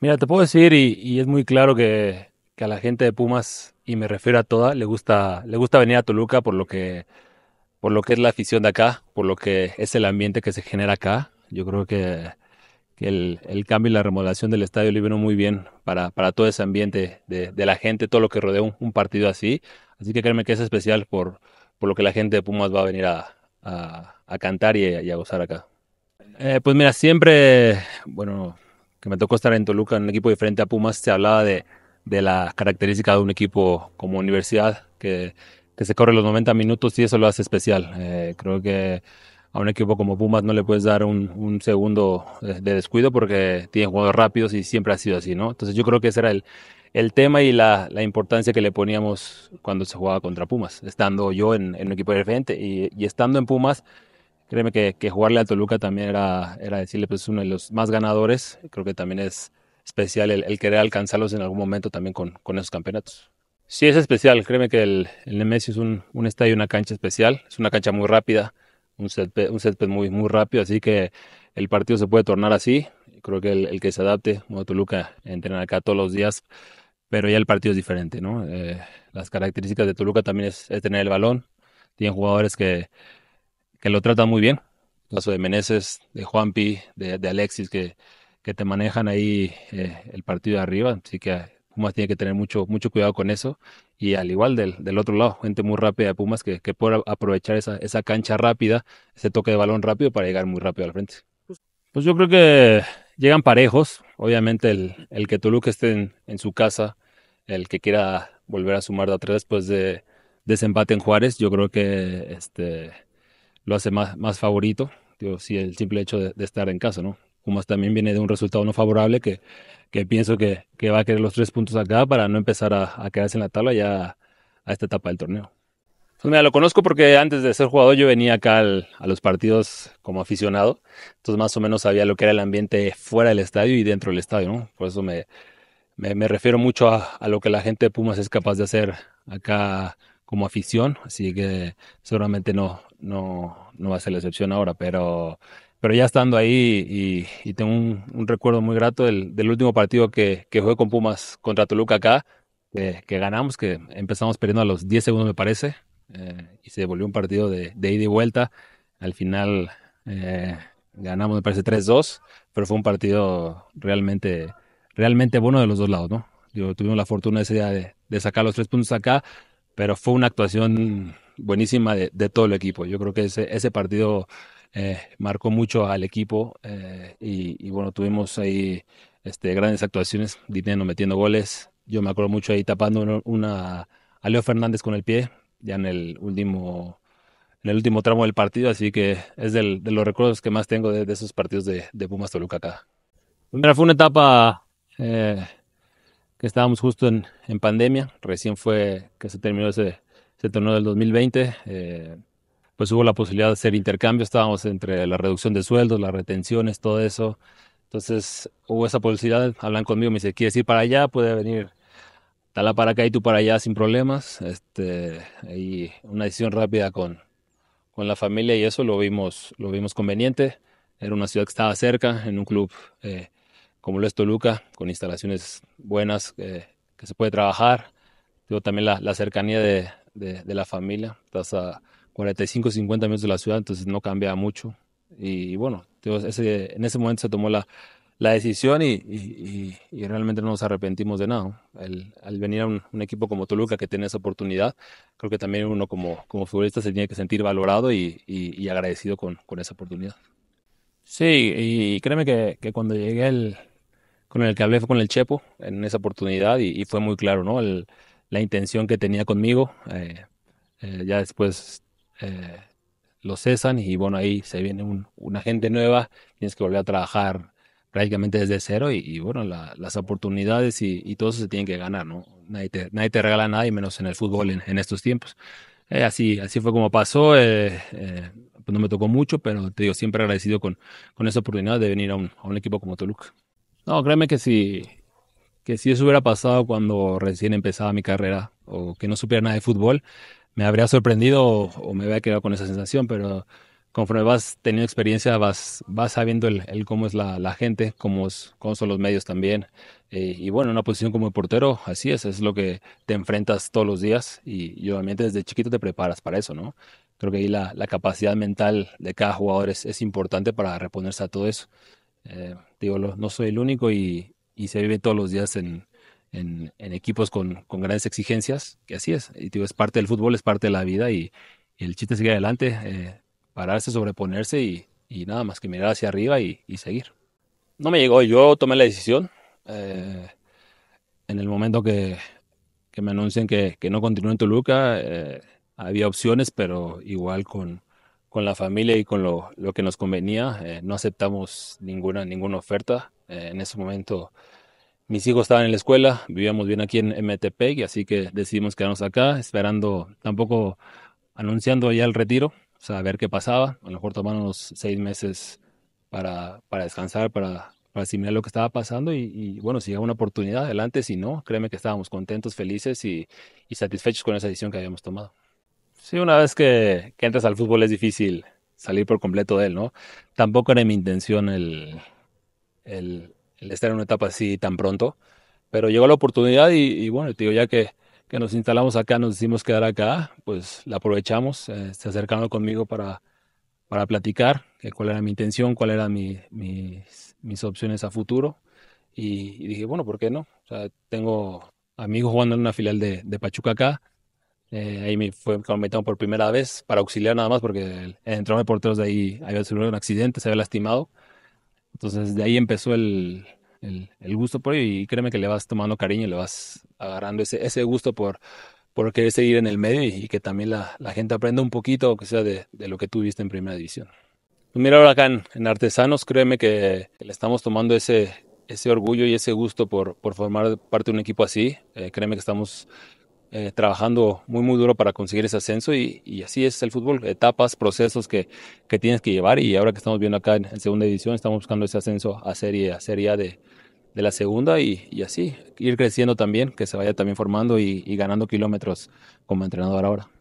Mira, te puedo decir, y, es muy claro que, que, a la gente de Pumas, y me refiero a toda, le gusta, le gusta venir a Toluca por lo que por lo que es la afición de acá, por lo que es el ambiente que se genera acá. Yo creo que, el, el, cambio y la remodelación del estadio le vino muy bien para, para todo ese ambiente de, de, la gente, todo lo que rodea un, partido así. Así que créeme que es especial por, por lo que la gente de Pumas va a venir a, a, cantar y, a gozar acá. Eh, pues mira, siempre, bueno, que me tocó estar en Toluca, en un equipo diferente a Pumas, se hablaba de, de la característica de un equipo como universidad, que, se corre los 90 minutos y eso lo hace especial. Eh, creo que a un equipo como Pumas no le puedes dar un, segundo eh, de, descuido porque tienen jugadores rápidos y siempre ha sido así, ¿no? Entonces yo creo que ese era el, tema y la, importancia que le poníamos cuando se jugaba contra Pumas, estando yo en, un equipo diferente y, y estando en Pumas Créeme que, jugarle al Toluca también era, era decirle, pues uno de los más ganadores. Creo que también es especial el, querer alcanzarlos en algún momento también con, con esos campeonatos. Sí, es especial. Créeme que el, el Nemesio es un, estadio, una cancha especial. Es una cancha muy rápida, un set un pues, muy, muy rápido. Así que el partido se puede tornar así. Creo que el, que se adapte, como Toluca, entrena acá todos los días, pero ya el partido es diferente, ¿no? Eh, las características de Toluca también es tener el balón. Tienen jugadores que, que lo tratan muy bien. El caso de Meneses, de Juanpi, de, de Alexis, que, que, te manejan ahí eh, el partido de arriba. Así que ah, Pumas tiene que tener mucho, mucho cuidado con eso. Y al igual del, otro lado, gente muy rápida de Pumas que, que aprovechar esa, esa cancha rápida, ese toque de balón rápido para llegar muy rápido al frente. Pues yo creo que llegan parejos. Obviamente el, el que Toluca esté en, su casa, el que quiera volver a sumar de atrás después de, desempate en Juárez, yo creo que este, lo hace más, más favorito, yo sí, el simple hecho de, estar en casa, ¿no? Pumas también viene de un resultado no favorable que, pienso que, va a querer los tres puntos acá para no empezar a, quedarse en la tabla ya a esta etapa del torneo. Pues mira, lo conozco porque antes de ser jugador yo venía acá a los partidos como aficionado, entonces más o menos sabía lo que era el ambiente fuera del estadio y dentro del estadio, ¿no? Por eso me, me, refiero mucho a, lo que la gente de Pumas es capaz de hacer acá como afición, así que seguramente no, no, va a ser la excepción ahora, pero, pero ya estando ahí y, tengo un, recuerdo muy grato del, último partido que, que, jugué con Pumas contra Toluca acá, que, ganamos, que empezamos perdiendo a los 10 segundos me parece, eh, y se volvió un partido de, ida y vuelta, al final eh, ganamos me parece 3-2, pero fue un partido realmente, realmente bueno de los dos lados, ¿no? Yo, tuvimos la fortuna ese día de, de sacar los tres puntos acá, pero fue una actuación buenísima de, todo el equipo. Yo creo que ese, ese partido eh, marcó mucho al equipo eh, y, bueno, tuvimos ahí este, grandes actuaciones, Dineno metiendo goles. Yo me acuerdo mucho ahí tapando una, a Leo Fernández con el pie, ya en el último en el último tramo del partido, así que es de los recuerdos que más tengo de, esos partidos de, Pumas Toluca acá. fue una etapa eh, que estábamos justo en, en, pandemia, recién fue que se terminó ese, ese torneo del 2020, eh, pues hubo la posibilidad de hacer intercambio estábamos entre la reducción de sueldos, las retenciones, todo eso. Entonces hubo esa posibilidad, hablan conmigo, me dice, ¿quieres ir para allá? Puede venir Tala para acá y tú para allá sin problemas. Este, y una decisión rápida con, con la familia y eso lo vimos, lo vimos conveniente. Era una ciudad que estaba cerca, en un club eh, como lo es Toluca, con instalaciones buenas eh, que se puede trabajar. Tengo también la, cercanía de, de, la familia, estás a 45, 50 minutos de la ciudad, entonces no cambia mucho. Y, bueno, ese, en ese momento se tomó la, la decisión y, y, realmente no nos arrepentimos de nada. al venir a un, equipo como Toluca que tiene esa oportunidad, creo que también uno como, como futbolista se tiene que sentir valorado y, y agradecido con, con, esa oportunidad. Sí, y créeme que, que cuando llegué el, con el que hablé fue con el Chepo en esa oportunidad y, fue muy claro, ¿no? la intención que tenía conmigo. Eh, eh, ya después eh, lo cesan y bueno, ahí se viene una gente nueva, tienes que volver a trabajar prácticamente desde cero y, bueno, las oportunidades y, todo eso se tiene que ganar, ¿no? Nadie te, nadie te regala nada y menos en el fútbol en, estos tiempos. así, así fue como pasó, pues no me tocó mucho, pero te digo, siempre agradecido con, con esa oportunidad de venir a un, a un equipo como Toluca. No, créeme que si, que si eso hubiera pasado cuando recién empezaba mi carrera o que no supiera nada de fútbol, me habría sorprendido o, me habría quedado con esa sensación, pero conforme vas teniendo experiencia, vas, vas sabiendo el, cómo es la, gente, cómo, cómo, son los medios también. Eh, y bueno, una posición como portero, así es, es lo que te enfrentas todos los días y, y obviamente desde chiquito te preparas para eso, ¿no? Creo que ahí la, la capacidad mental de cada jugador es, es importante para reponerse a todo eso. Eh, digo, no soy el único y, se vive todos los días en, equipos con, grandes exigencias, que así es. Y digo, es parte del fútbol, es parte de la vida y, el chiste sigue adelante, eh, pararse, sobreponerse y, nada más que mirar hacia arriba y, seguir. No me llegó, yo tomé la decisión. Eh, en el momento que, me anuncian que, que no continúo en Toluca, había opciones, pero igual con, con la familia y con lo, que nos convenía. Eh, no aceptamos ninguna, ninguna oferta. Eh, en ese momento mis hijos estaban en la escuela, vivíamos bien aquí en MTP, y así que decidimos quedarnos acá, esperando, tampoco anunciando ya el retiro, o sea, ver qué pasaba. A lo mejor unos seis meses para, para descansar, para, para, asimilar lo que estaba pasando y, bueno, si llega una oportunidad, adelante, si no, créeme que estábamos contentos, felices y, y satisfechos con esa decisión que habíamos tomado. Sí, una vez que, entras al fútbol es difícil salir por completo de él, ¿no? Tampoco era mi intención el, estar en una etapa así tan pronto, pero llegó la oportunidad y, bueno, el digo, ya que, nos instalamos acá, nos hicimos quedar acá, pues la aprovechamos, eh, se acercaron conmigo para, para platicar que eh, cuál era mi intención, cuáles eran mis, opciones a futuro y, dije, bueno, ¿por qué no? O sea, tengo amigos jugando en una filial de, de Pachuca acá, eh, ahí me fue por primera vez para auxiliar nada más porque el, el entrenador de porteros de ahí había sufrido un accidente, se había lastimado. Entonces de ahí empezó el, el, gusto por y créeme que le vas tomando cariño y le vas agarrando ese, ese gusto por, por querer seguir en el medio y, que también la, la, gente aprenda un poquito, que sea de, de lo que tú viste en primera división. Pues mira ahora acá en, Artesanos, créeme que, le estamos tomando ese, ese orgullo y ese gusto por, por formar parte de un equipo así. Eh, créeme que estamos eh, trabajando muy, muy duro para conseguir ese ascenso y, así es el fútbol, etapas, procesos que, tienes que llevar y ahora que estamos viendo acá en, segunda edición, estamos buscando ese ascenso a serie, a serie de, de la segunda y, así ir creciendo también, que se vaya también formando y ganando kilómetros como entrenador ahora.